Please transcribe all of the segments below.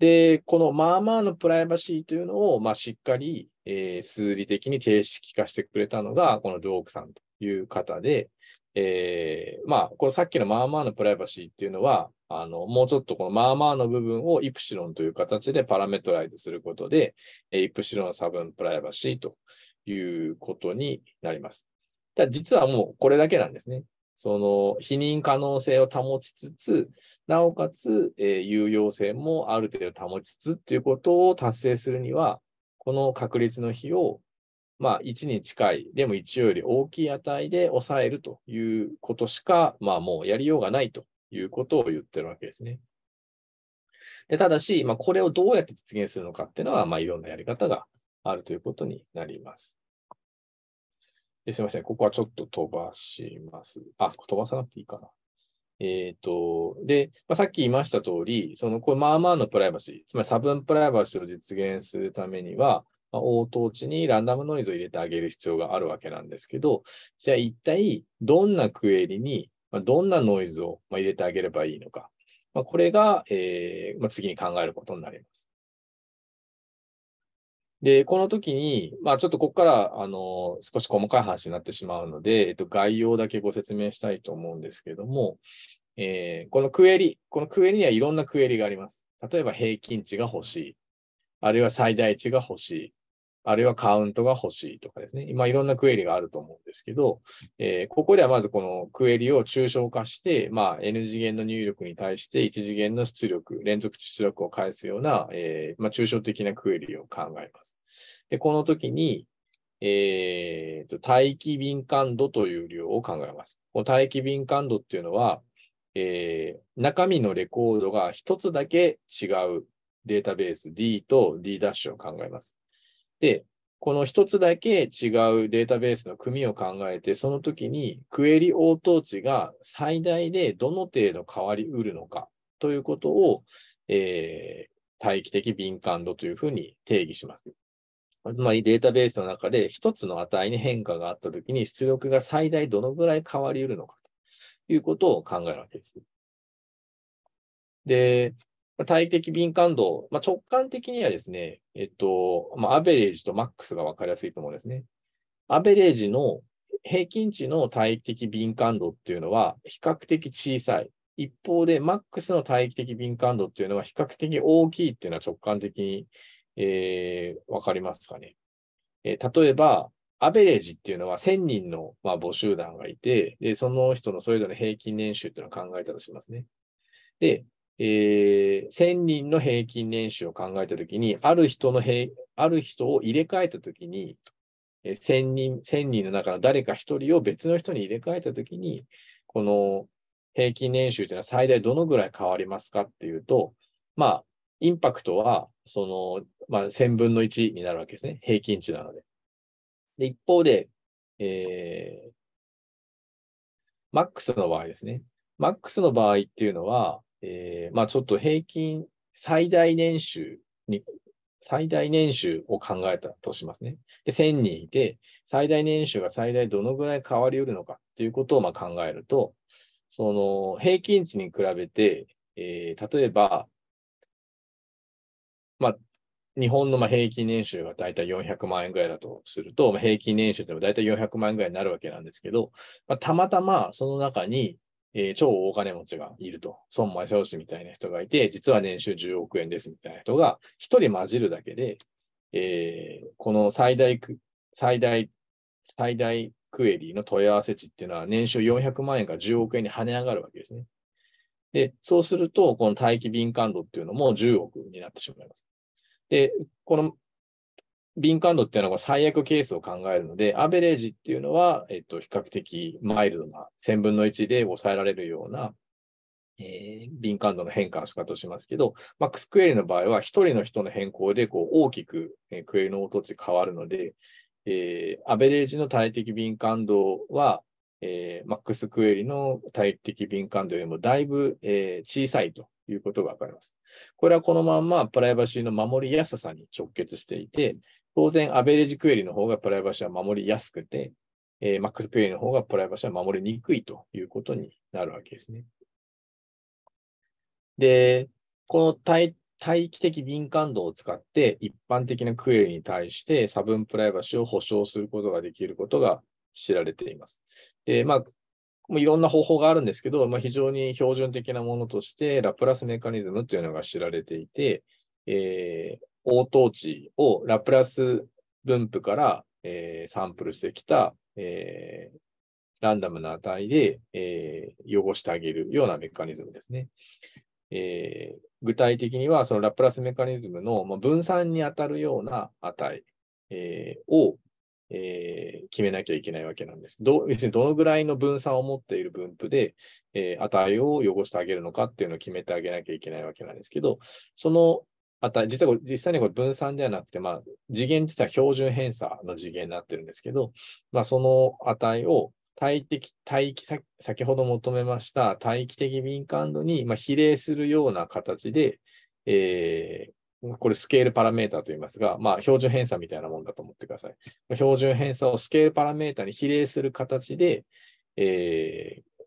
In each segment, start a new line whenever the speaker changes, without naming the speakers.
で、このまあまあのプライバシーというのを、まあ、しっかり、えー、数理的に定式化してくれたのが、このドークさんという方で、えー、まあ、このさっきのまあまあのプライバシーっていうのは、あの、もうちょっとこのまあまあの部分をイプシロンという形でパラメトライズすることで、イプシロン差分プライバシーということになります。だ実はもうこれだけなんですね。その、否認可能性を保ちつつ、なおかつ、えー、有用性もある程度保ちつつということを達成するには、この確率の比を、まあ、1に近い、でも1より大きい値で抑えるということしか、まあ、もうやりようがないということを言ってるわけですね。でただし、まあ、これをどうやって実現するのかっていうのは、まあ、いろんなやり方があるということになります。すみません、ここはちょっと飛ばします。あ、飛ばさなくていいかな。えっ、ー、と、で、まあ、さっき言いました通り、その、これ、まあまあのプライバシー、つまり差分プライバシーを実現するためには、まあ、応答値にランダムノイズを入れてあげる必要があるわけなんですけど、じゃあ一体どんなクエリに、まあ、どんなノイズを入れてあげればいいのか、まあ、これが、えーまあ、次に考えることになります。で、この時に、まあちょっとここから、あの、少し細かい話になってしまうので、えっと、概要だけご説明したいと思うんですけども、えー、このクエリ、このクエリにはいろんなクエリがあります。例えば平均値が欲しい。あるいは最大値が欲しい。あるいはカウントが欲しいとかですね。今いろんなクエリがあると思うんですけど、えー、ここではまずこのクエリを抽象化して、まあ、N 次元の入力に対して1次元の出力、連続出力を返すような、えー、まあ、抽象的なクエリを考えます。で、この時に、えーと、待機敏感度という量を考えます。この待機敏感度っていうのは、えー、中身のレコードが1つだけ違うデータベース D と D' を考えます。で、この一つだけ違うデータベースの組を考えて、その時にクエリ応答値が最大でどの程度変わりうるのかということを、えー、待機的敏感度というふうに定義します。つまりデータベースの中で一つの値に変化があった時に出力が最大どのぐらい変わりうるのかということを考えるわけです。で、体的敏感度、まあ、直感的にはですね、えっと、まあ、アベレージとマックスが分かりやすいと思うんですね。アベレージの平均値の体的敏感度っていうのは比較的小さい。一方で、マックスの体的敏感度っていうのは比較的大きいっていうのは直感的に、えー、分かりますかね。えー、例えば、アベレージっていうのは1000人の、まあ、募集団がいてで、その人のそれぞれの平均年収っていうのを考えたとしますね。で、えー、1000人の平均年収を考えたときに、ある人の平、ある人を入れ替えたときに、えー、1000人、千人の中の誰か1人を別の人に入れ替えたときに、この平均年収というのは最大どのぐらい変わりますかっていうと、まあ、インパクトは、その、まあ、1000分の1になるわけですね。平均値なので。で、一方で、えー、マックスの場合ですね。マックスの場合っていうのは、えー、まあちょっと平均、最大年収に、最大年収を考えたとしますね。で、1000人いて、最大年収が最大どのぐらい変わり得るのかということをまあ考えると、その平均値に比べて、えー、例えば、まあ、日本のまあ平均年収がだいたい400万円ぐらいだとすると、まあ、平均年収でもだいたい400万円ぐらいになるわけなんですけど、まあ、たまたまその中にえー、超大金持ちがいると、孫正義みたいな人がいて、実は年収10億円ですみたいな人が一人混じるだけで、えー、この最大、最大、最大クエリーの問い合わせ値っていうのは年収400万円から10億円に跳ね上がるわけですね。で、そうすると、この待機敏感度っていうのも10億になってしまいます。で、この敏感度っていうのは最悪ケースを考えるので、アベレージっていうのは、えっと、比較的マイルドな1000分の1で抑えられるような、えー、敏感度の変化の仕方をしますけど、マックスクエリの場合は、1人の人の変更でこう大きく、えクエリの音値変わるので、えー、アベレージの体的敏感度は、えー、マックスクエリの体的敏感度よりもだいぶ、えー、小さいということがわかります。これはこのまんまプライバシーの守りやすさに直結していて、当然、アベレージクエリの方がプライバシーは守りやすくて、えー、マックスクエリの方がプライバシーは守りにくいということになるわけですね。で、この大気的敏感度を使って一般的なクエリに対して差分プライバシーを保証することができることが知られています。でまあもういろんな方法があるんですけど、まあ、非常に標準的なものとして、ラプラスメカニズムというのが知られていて、えー、応答値をラプラス分布から、えー、サンプルしてきた、えー、ランダムな値で、えー、汚してあげるようなメカニズムですね。えー、具体的には、そのラプラスメカニズムの分散に当たるような値、えー、を、えー、決めなきゃいけないわけなんです。ど要するにどのぐらいの分散を持っている分布で、えー、値を汚してあげるのかっていうのを決めてあげなきゃいけないわけなんですけど、そのあとは実は実際にこれ分散ではなくて、まあ、次元実は標準偏差の次元になってるんですけど、まあ、その値を帯的、帯域先、ほど求めました帯域的敏感度に、まあ、比例するような形で、えー、これスケールパラメータと言いますが、まあ、標準偏差みたいなもんだと思ってください。標準偏差をスケールパラメータに比例する形で、えー、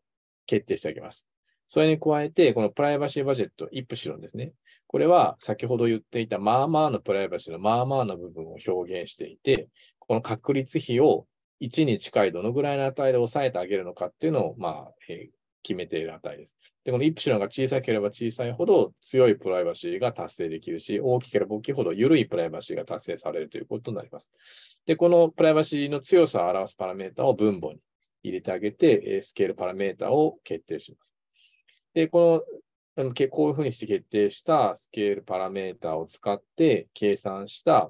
決定してあげます。それに加えて、このプライバシーバジェット、イプシロンですね。これは先ほど言っていたまあまあのプライバシーのまあまあの部分を表現していて、この確率比を1に近いどのぐらいの値で抑えてあげるのかっていうのを、まあ、え決めている値です。で、このイプシロンが小さければ小さいほど強いプライバシーが達成できるし、大きければ大きいほど緩いプライバシーが達成されるということになります。で、このプライバシーの強さを表すパラメータを分母に入れてあげて、スケールパラメータを決定します。で、このこういうふうにして決定したスケールパラメータを使って計算した、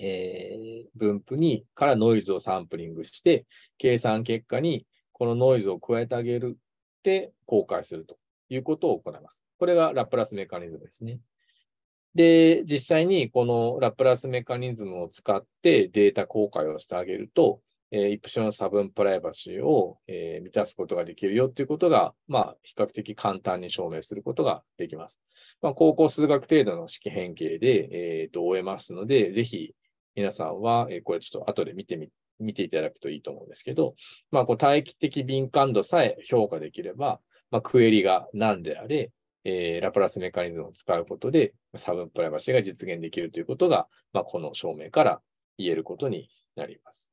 えー、分布にからノイズをサンプリングして、計算結果にこのノイズを加えてあげるって公開するということを行います。これがラプラスメカニズムですね。で、実際にこのラプラスメカニズムを使ってデータ公開をしてあげると、えー、シロの差分プライバシーを、えー、満たすことができるよということが、まあ、比較的簡単に証明することができます。まあ、高校数学程度の式変形で、えー、と終えますので、ぜひ皆さんは、えー、これちょっと後で見てみ見ていただくといいと思うんですけど、まあ、こう待機的敏感度さえ評価できれば、まあ、クエリが何であれ、えー、ラプラスメカニズムを使うことで、差分プライバシーが実現できるということが、まあ、この証明から言えることになります。